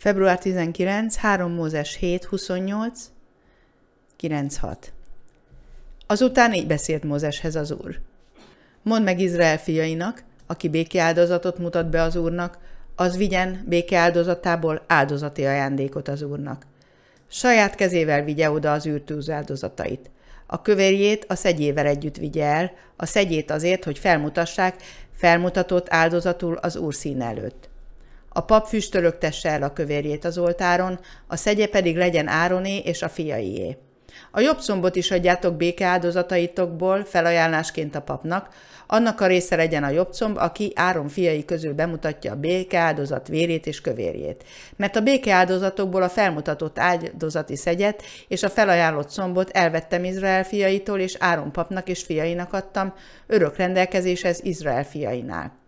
Február 19, 3 Mózes 7, 28, 9, 6. Azután így beszélt Mózeshez az Úr. Mondd meg Izrael fiainak, aki békeáldozatot mutat be az Úrnak, az vigyen békeáldozatából áldozati ajándékot az Úrnak. Saját kezével vigye oda az űrtűz áldozatait. A kövérjét a szegyével együtt vigye el, a szegyét azért, hogy felmutassák, felmutatott áldozatul az Úr szín előtt. A pap füstölögtesse el a kövérjét az oltáron, a szegye pedig legyen Ároné és a fiaié. A jobb szombot is adjátok béke áldozataitokból felajánlásként a papnak, annak a része legyen a jobb szomb, aki Áron fiai közül bemutatja a béke áldozat vérét és kövérjét. Mert a béke áldozatokból a felmutatott áldozati szegyet és a felajánlott szombot elvettem Izrael fiaitól, és Áron papnak és fiainak adtam, örök rendelkezéshez Izrael fiainál.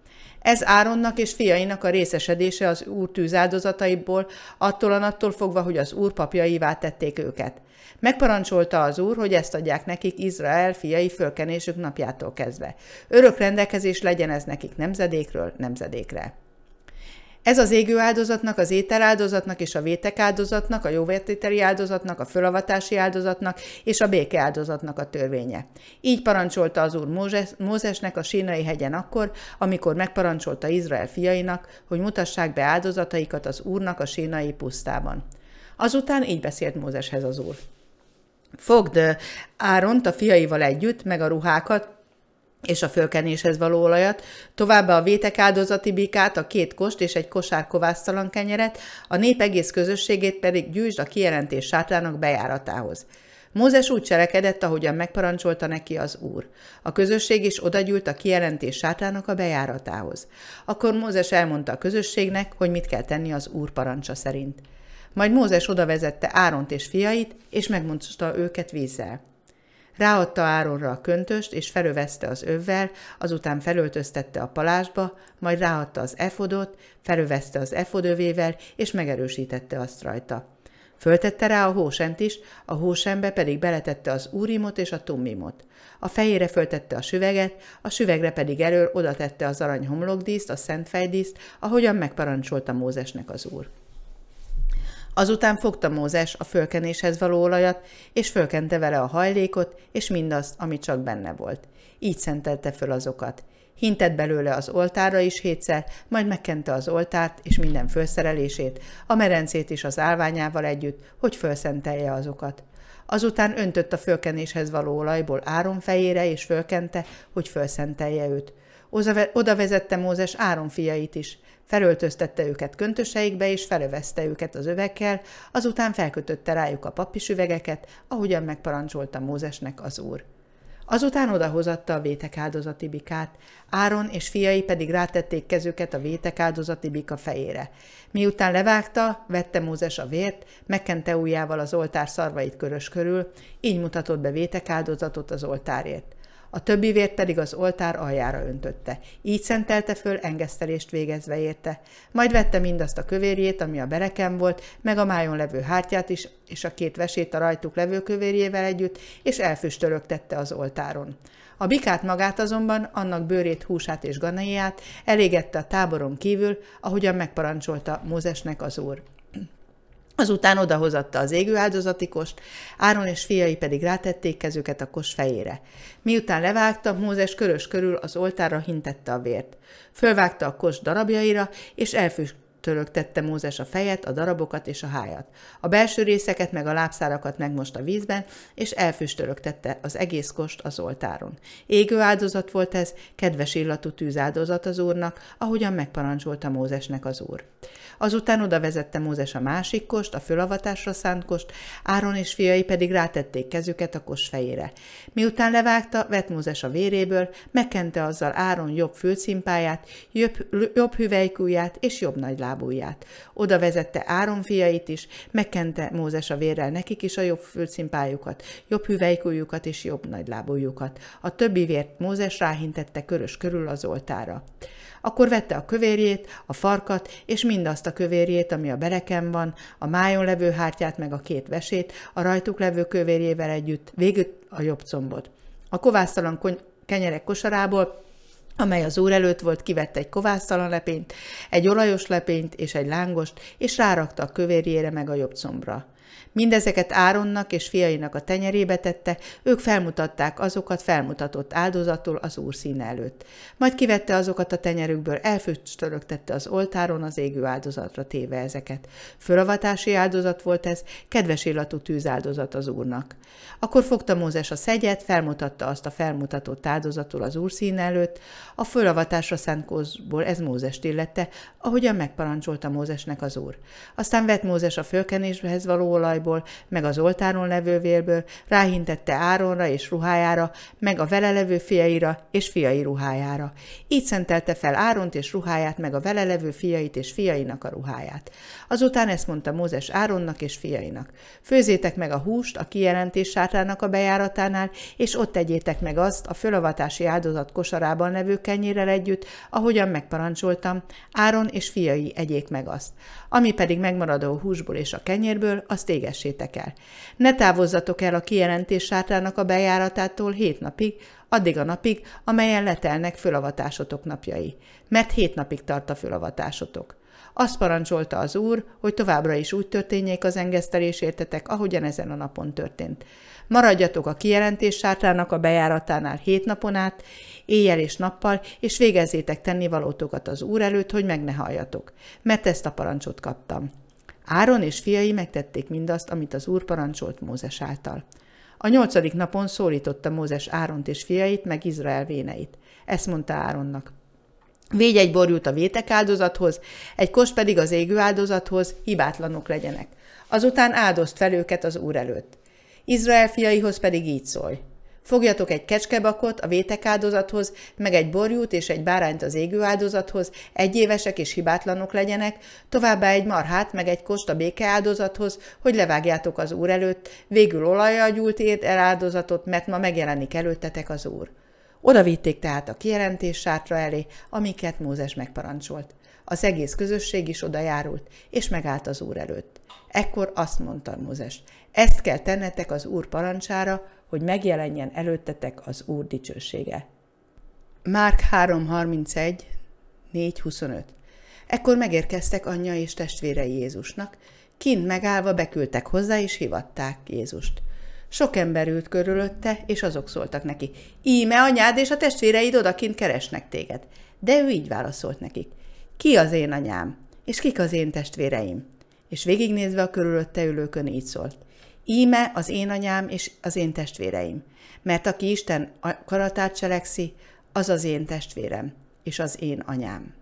Ez Áronnak és fiainak a részesedése az úr tűzáldozataiból, attól attól fogva, hogy az úr papjaivá tették őket. Megparancsolta az úr, hogy ezt adják nekik Izrael fiai fölkenésük napjától kezdve. Örök rendelkezés legyen ez nekik nemzedékről nemzedékre. Ez az égő áldozatnak, az étel áldozatnak és a vétek áldozatnak, a jóvértételi áldozatnak, a fölavatási áldozatnak és a béke áldozatnak a törvénye. Így parancsolta az Úr Mózes, Mózesnek a sínai hegyen akkor, amikor megparancsolta Izrael fiainak, hogy mutassák be áldozataikat az Úrnak a sínai pusztában. Azután így beszélt Mózeshez az Úr. Fogd Áront a fiaival együtt, meg a ruhákat, és a fölkenéshez való olajat, továbbá a vétek áldozati bikát, a két kost és egy kosár kovásztalan kenyeret, a nép egész közösségét pedig gyűjtsd a kijelentés sátrának bejáratához. Mózes úgy cselekedett, ahogyan megparancsolta neki az úr. A közösség is odagyűlt a kijelentés sátának a bejáratához. Akkor Mózes elmondta a közösségnek, hogy mit kell tenni az úr parancsa szerint. Majd Mózes odavezette Áront és fiait, és megmondta őket vízzel. Ráadta Áronra a köntöst, és felövezte az övvel, azután felöltöztette a palásba, majd ráadta az efodot, felövezte az efodövével, és megerősítette azt rajta. Föltette rá a hósent is, a hósembe pedig beletette az úrimot és a tummimot. A fejére föltette a süveget, a süvegre pedig elől odatette az arany homlokdíszt, a szentfejdíszt, ahogyan megparancsolta Mózesnek az úr. Azután fogta Mózes a fölkenéshez való olajat, és fölkente vele a hajlékot, és mindazt, ami csak benne volt. Így szentelte föl azokat. Hintett belőle az oltára is hétszer, majd megkente az oltárt és minden fölszerelését, a merencét is az álványával együtt, hogy fölszentelje azokat. Azután öntött a fölkenéshez való olajból Áron fejére, és fölkente, hogy fölszentelje őt. Oda vezette Mózes Áron fiait is, Felöltöztette őket köntöseikbe, és felövezte őket az övekkel, azután felkötötte rájuk a pappisüvegeket, ahogyan megparancsolta Mózesnek az úr. Azután odahozatta a vétek áldozati bikát, Áron és fiai pedig rátették kezüket a vétek áldozati bika fejére. Miután levágta, vette Mózes a vért, megkente ujjával az oltár szarvait körös körül, így mutatott be vétek áldozatot az oltárért a többi vért pedig az oltár aljára öntötte. Így szentelte föl engesztelést végezve érte. Majd vette mindazt a kövérjét, ami a bereken volt, meg a májon levő hártyát is, és a két vesét a rajtuk levő kövérjével együtt, és elfüstölögtette az oltáron. A bikát magát azonban, annak bőrét, húsát és ganaiát elégette a táboron kívül, ahogyan megparancsolta Mózesnek az úr. Azután odahozatta az égő áldozatikost, Áron és fiai pedig rátették kezüket a kos fejére. Miután levágta, Mózes körös körül az oltára hintette a vért. Fölvágta a kos darabjaira, és elfüst törögtette Mózes a fejet, a darabokat és a hájat. A belső részeket meg a lábszárakat megmosta vízben, és elfüstölögtette az egész kost az oltáron. Égő áldozat volt ez, kedves illatú tűzáldozat az úrnak, ahogyan megparancsolta Mózesnek az úr. Azután oda vezette Mózes a másik kost, a fölavatásra szánt kost, Áron és fiai pedig rátették kezüket a kos fejére. Miután levágta, vett Mózes a véréből, megkente azzal Áron jobb fülcimpáját, jobb, jobb hüvelykúját és jobb nagy lábát lábujját. Oda vezette Áron fiait is, megkente Mózes a vérrel nekik is a jobb fülcimpájukat, jobb hüvelykújukat és jobb nagylábújukat. A többi vért Mózes ráhintette körös körül az oltára. Akkor vette a kövérjét, a farkat, és mindazt a kövérjét, ami a bereken van, a májon levő hártyát meg a két vesét, a rajtuk levő kövérjével együtt, végül a jobb combot. A kovásztalan kony- kenyerek kosarából amely az úr előtt volt, kivette egy kovásztalan lepényt, egy olajos lepényt és egy lángost, és rárakta a kövérjére meg a jobb combra. Mindezeket Áronnak és fiainak a tenyerébe tette, ők felmutatták azokat felmutatott áldozatul az úr színe előtt. Majd kivette azokat a tenyerükből, elfüstölögtette az oltáron az égő áldozatra téve ezeket. Fölavatási áldozat volt ez, kedves illatú tűzáldozat az úrnak. Akkor fogta Mózes a szegyet, felmutatta azt a felmutatott áldozatul az úr színe előtt, a fölavatásra szent kózból ez Mózes illette, ahogyan megparancsolta Mózesnek az úr. Aztán vett Mózes a fölkenéshez való olajból, meg az oltáron levő vérből, ráhintette Áronra és ruhájára, meg a vele levő fiaira és fiai ruhájára. Így szentelte fel Áront és ruháját, meg a vele levő fiait és fiainak a ruháját. Azután ezt mondta Mózes Áronnak és fiainak. Főzétek meg a húst a kijelentés sátrának a bejáratánál, és ott tegyétek meg azt a fölavatási áldozat kosarában levő kenyérrel együtt, ahogyan megparancsoltam, Áron és fiai egyék meg azt. Ami pedig megmaradó húsból és a kenyérből, azt égessétek el. Ne távozzatok el a kijelentés sátrának a bejáratától hét napig, addig a napig, amelyen letelnek fölavatásotok napjai, mert hét napig tart a fölavatásotok. Azt parancsolta az úr, hogy továbbra is úgy történjék az engesztelés értetek, ahogyan ezen a napon történt. Maradjatok a kijelentés sátrának a bejáratánál hét napon át, éjjel és nappal, és végezzétek tennivalótokat az úr előtt, hogy meg ne halljatok, mert ezt a parancsot kaptam. Áron és fiai megtették mindazt, amit az úr parancsolt Mózes által. A nyolcadik napon szólította Mózes Áront és fiait, meg Izrael véneit. Ezt mondta Áronnak. Végy egy borjút a vétek áldozathoz, egy kos pedig az égő áldozathoz, hibátlanok legyenek. Azután áldozt fel őket az úr előtt. Izrael fiaihoz pedig így szólj. Fogjatok egy kecskebakot a vétek áldozathoz, meg egy borjút és egy bárányt az égő áldozathoz, egyévesek és hibátlanok legyenek, továbbá egy marhát, meg egy kost a béke áldozathoz, hogy levágjátok az úr előtt, végül olajjal gyúlt ért el áldozatot, mert ma megjelenik előttetek az úr. Oda vitték tehát a kijelentés sátra elé, amiket Mózes megparancsolt. Az egész közösség is oda járult, és megállt az úr előtt. Ekkor azt mondta Mózes, ezt kell tennetek az úr parancsára, hogy megjelenjen előttetek az Úr dicsősége. Márk 3.31, 4.25 Ekkor megérkeztek anyja és testvérei Jézusnak, kint megállva beküldtek hozzá és hivatták Jézust. Sok ember ült körülötte, és azok szóltak neki, íme anyád és a testvéreid odakint keresnek téged. De ő így válaszolt nekik, ki az én anyám, és kik az én testvéreim? És végignézve a körülötte ülőkön így szólt, Íme az én anyám és az én testvéreim. Mert aki Isten karatát cselekszi, az az én testvérem és az én anyám.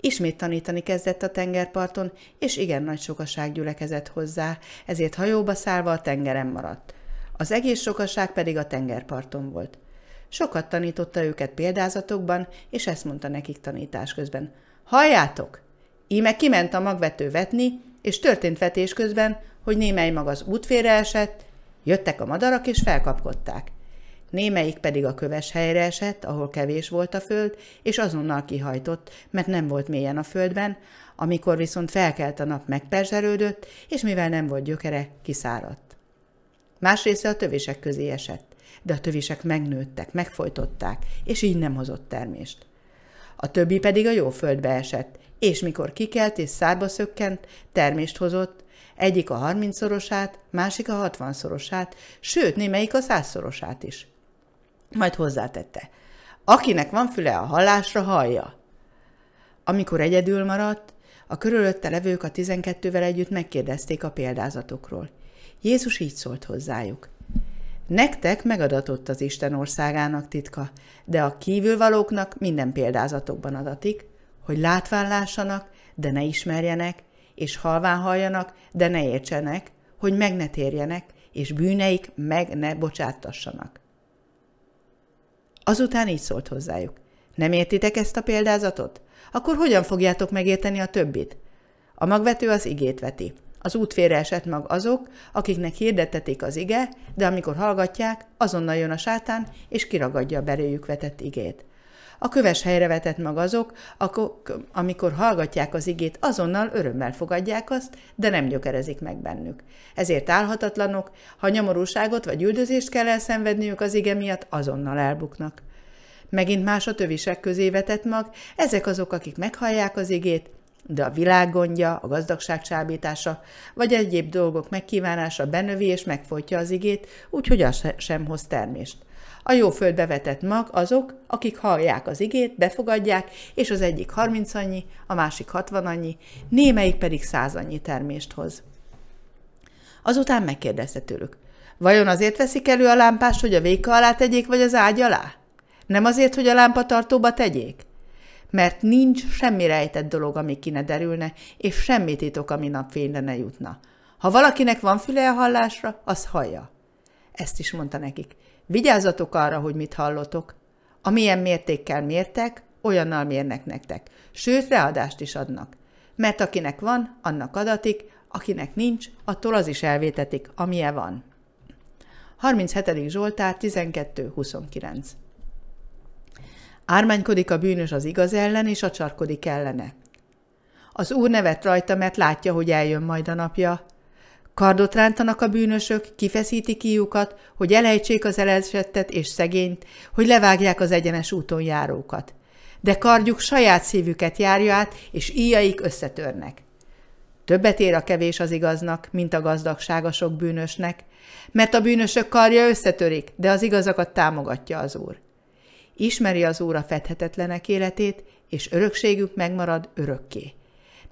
Ismét tanítani kezdett a tengerparton, és igen nagy sokaság gyülekezett hozzá, ezért hajóba szállva a tengeren maradt. Az egész sokaság pedig a tengerparton volt. Sokat tanította őket példázatokban, és ezt mondta nekik tanítás közben. Halljátok! Íme kiment a magvető vetni, és történt vetés közben, hogy némely maga az útfére esett, jöttek a madarak és felkapkodták. Némelyik pedig a köves helyre esett, ahol kevés volt a föld, és azonnal kihajtott, mert nem volt mélyen a földben, amikor viszont felkelt a nap megperzserődött, és mivel nem volt gyökere, kiszáradt. Más része a tövések közé esett, de a tövések megnőttek, megfojtották, és így nem hozott termést. A többi pedig a jó földbe esett, és mikor kikelt és szárba szökkent, termést hozott, egyik a 30-szorosát, másik a 60-szorosát, sőt, némelyik a 100-szorosát is. Majd hozzátette. Akinek van füle a hallásra, hallja. Amikor egyedül maradt, a körülötte levők a tizenkettővel együtt megkérdezték a példázatokról. Jézus így szólt hozzájuk. Nektek megadatott az Isten országának titka, de a kívülvalóknak minden példázatokban adatik, hogy látván lássanak, de ne ismerjenek, és halván halljanak, de ne értsenek, hogy meg ne térjenek, és bűneik meg ne bocsáttassanak. Azután így szólt hozzájuk. Nem értitek ezt a példázatot? Akkor hogyan fogjátok megérteni a többit? A magvető az igét veti. Az útfére esett mag azok, akiknek hirdetetik az ige, de amikor hallgatják, azonnal jön a sátán, és kiragadja a beréjük vetett igét. A köves helyre vetett mag azok, amikor hallgatják az igét, azonnal örömmel fogadják azt, de nem gyökerezik meg bennük. Ezért álhatatlanok, ha nyomorúságot vagy üldözést kell elszenvedniük az ige miatt, azonnal elbuknak. Megint más a tövisek közé vetett mag, ezek azok, akik meghallják az igét, de a világ gondja, a gazdagság csábítása, vagy egyéb dolgok megkívánása benövi és megfolytja az igét, úgyhogy az sem hoz termést. A jó földbe vetett mag azok, akik hallják az igét, befogadják, és az egyik annyi, a másik hatvanannyi, némelyik pedig százannyi termést hoz. Azután megkérdezte tőlük, vajon azért veszik elő a lámpást, hogy a véka alá tegyék, vagy az ágy alá? Nem azért, hogy a lámpatartóba tegyék? Mert nincs semmi rejtett dolog, ami ki ne derülne, és semmi titok, ami napfényre ne jutna. Ha valakinek van füle a hallásra, az hallja. Ezt is mondta nekik. Vigyázzatok arra, hogy mit hallotok. Amilyen mértékkel mértek, olyannal mérnek nektek. Sőt, ráadást is adnak. Mert akinek van, annak adatik, akinek nincs, attól az is elvétetik, amilyen van. 37. Zsoltár 12.29 Ármánykodik a bűnös az igaz ellen, és acsarkodik ellene. Az úr nevet rajta, mert látja, hogy eljön majd a napja, Kardot rántanak a bűnösök, kifeszítik kiukat, hogy elejtsék az elesettet és szegényt, hogy levágják az egyenes úton járókat. De kardjuk saját szívüket járja át, és íjaik összetörnek. Többet ér a kevés az igaznak, mint a gazdagság a sok bűnösnek, mert a bűnösök karja összetörik, de az igazakat támogatja az Úr. Ismeri az Úr a fethetetlenek életét, és örökségük megmarad örökké.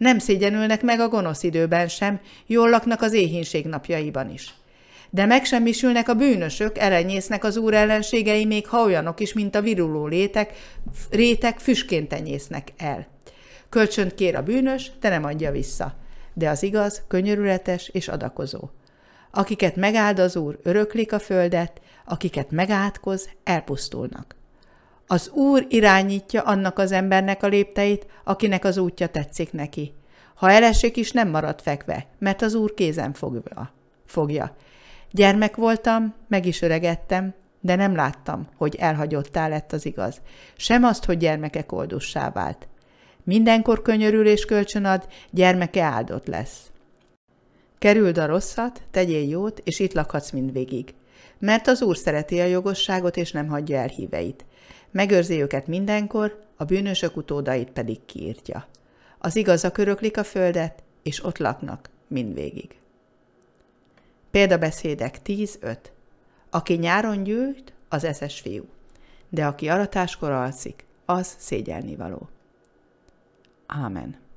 Nem szégyenülnek meg a gonosz időben sem, jól laknak az éhínség napjaiban is. De megsemmisülnek a bűnösök, elenyésznek az úr ellenségei, még ha olyanok is, mint a viruló létek, rétek füsként tenyésznek el. Kölcsönt kér a bűnös, te nem adja vissza. De az igaz, könyörületes és adakozó. Akiket megáld az úr, öröklik a földet, akiket megátkoz, elpusztulnak. Az Úr irányítja annak az embernek a lépteit, akinek az útja tetszik neki. Ha elesik is, nem marad fekve, mert az Úr kézen fogja. Gyermek voltam, meg is öregettem, de nem láttam, hogy elhagyottá lett az igaz. Sem azt, hogy gyermeke koldussá vált. Mindenkor könyörül és kölcsönad, gyermeke áldott lesz. Kerüld a rosszat, tegyél jót, és itt lakhatsz mindvégig. Mert az Úr szereti a jogosságot, és nem hagyja el híveit megőrzi őket mindenkor, a bűnösök utódait pedig kiírtja. Az igazak öröklik a földet, és ott laknak mindvégig. Példabeszédek 10.5. Aki nyáron gyűjt, az eszes fiú, de aki aratáskor alszik, az szégyelni való. Ámen.